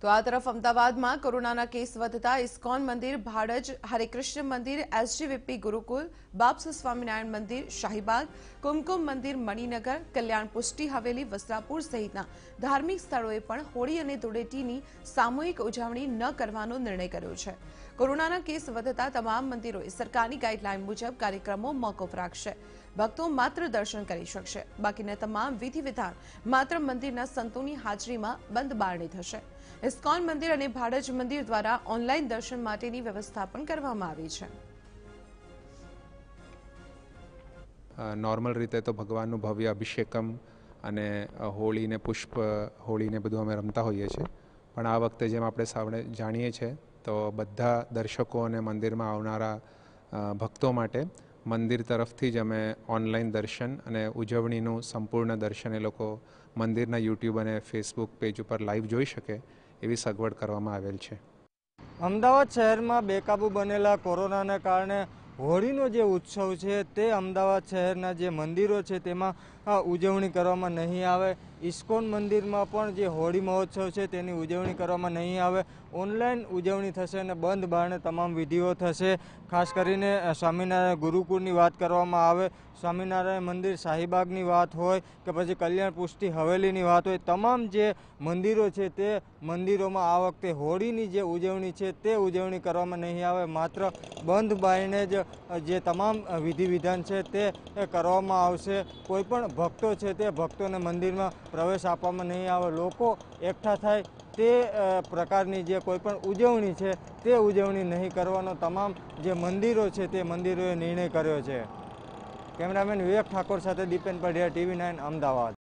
તો આ તરફ અમદાવાદમાં કોરોનાના કેસ વધતા ઇસ્કોન મંદિર ભાડજ હરેકૃષ્ણ મંદિર એસજીવીપી ગુરુકુલ બાપસુ સ્વામિનારાયણ મંદિર શાહીબાગ કુમકુમ મંદિર મણિનગર કલ્યાણ પુષ્ટિ હવેલી વસ્ત્રાપુર સહિતના ધાર્મિક સ્થળોએ પણ હોળી અને ધૂળેટીની સામૂહિક ઉજવણી ન કરવાનો નિર્ણય કર્યો છે કોરોનાના કેસ વધતા તમામ મંદિરોએ સરકારની ગાઈડલાઈન મુજબ કાર્યક્રમો મોકૂફ રાખશે ભક્તો માત્ર દર્શન કરી શકશે બાકીના તમામ વિધિ વિધાન માત્ર મંદિરના સંતોની હાજરીમાં બંધ બારણી થશે ઇસ્કોન મંદિર અને ભાડજ મંદિર દ્વારા ઓનલાઈન દર્શન માટેની વ્યવસ્થા પણ કરવામાં આવી છે નોર્મલ રીતે તો ભગવાનનું ભવ્ય અભિષેકમ અને હોળીને પુષ્પ હોળીને બધું અમે રમતા હોઈએ છીએ પણ આ વખતે જેમ આપણે સાવણે જાણીએ છીએ તો બધા દર્શકો અને મંદિરમાં આવનારા ભક્તો માટે મંદિર તરફથી જ અમે ઓનલાઈન દર્શન અને ઉજવણીનું સંપૂર્ણ દર્શન એ લોકો મંદિરના યુટ્યુબ અને ફેસબુક પેજ ઉપર લાઈવ જોઈ શકે એવી સગવડ કરવામાં આવેલ છે અમદાવાદ શહેરમાં બેકાબુ બનેલા કોરોનાને કારણે હોળીનો જે ઉત્સવ છે તે અમદાવાદ શહેરના જે મંદિરો છે તેમાં ઉજવણી કરવામાં નહીં આવે ઇસ્કોન મંદિરમાં પણ જે હોળી મહોત્સવ છે તેની ઉજવણી કરવામાં નહીં આવે ઓનલાઈન ઉજવણી થશે અને બંધ બારણે તમામ વિધિઓ થશે ખાસ કરીને સ્વામિનારાયણ ગુરુકુળની વાત કરવામાં આવે સ્વામિનારાયણ મંદિર શાહીબાગની વાત હોય કે પછી કલ્યાણ પુષ્ટિ હવેલીની વાત હોય તમામ જે મંદિરો છે તે મંદિરોમાં આ વખતે હોળીની જે ઉજવણી છે તે ઉજવણી કરવામાં નહીં આવે માત્ર બંધ બારણે જ જે તમામ વિધિ વિધાન છે તે કરવામાં આવશે કોઈપણ ભક્તો છે તે ભક્તોને મંદિરમાં પ્રવેશ આપવામાં નહીં આવે લોકો એકઠા થાય તે પ્રકારની જે કોઈપણ ઉજવણી છે તે ઉજવણી નહીં કરવાનો તમામ જે મંદિરો છે તે મંદિરોએ નિર્ણય કર્યો છે કેમેરામેન વિવેક ઠાકોર સાથે દીપેન પઢિયા ટીવી નાઇન અમદાવાદ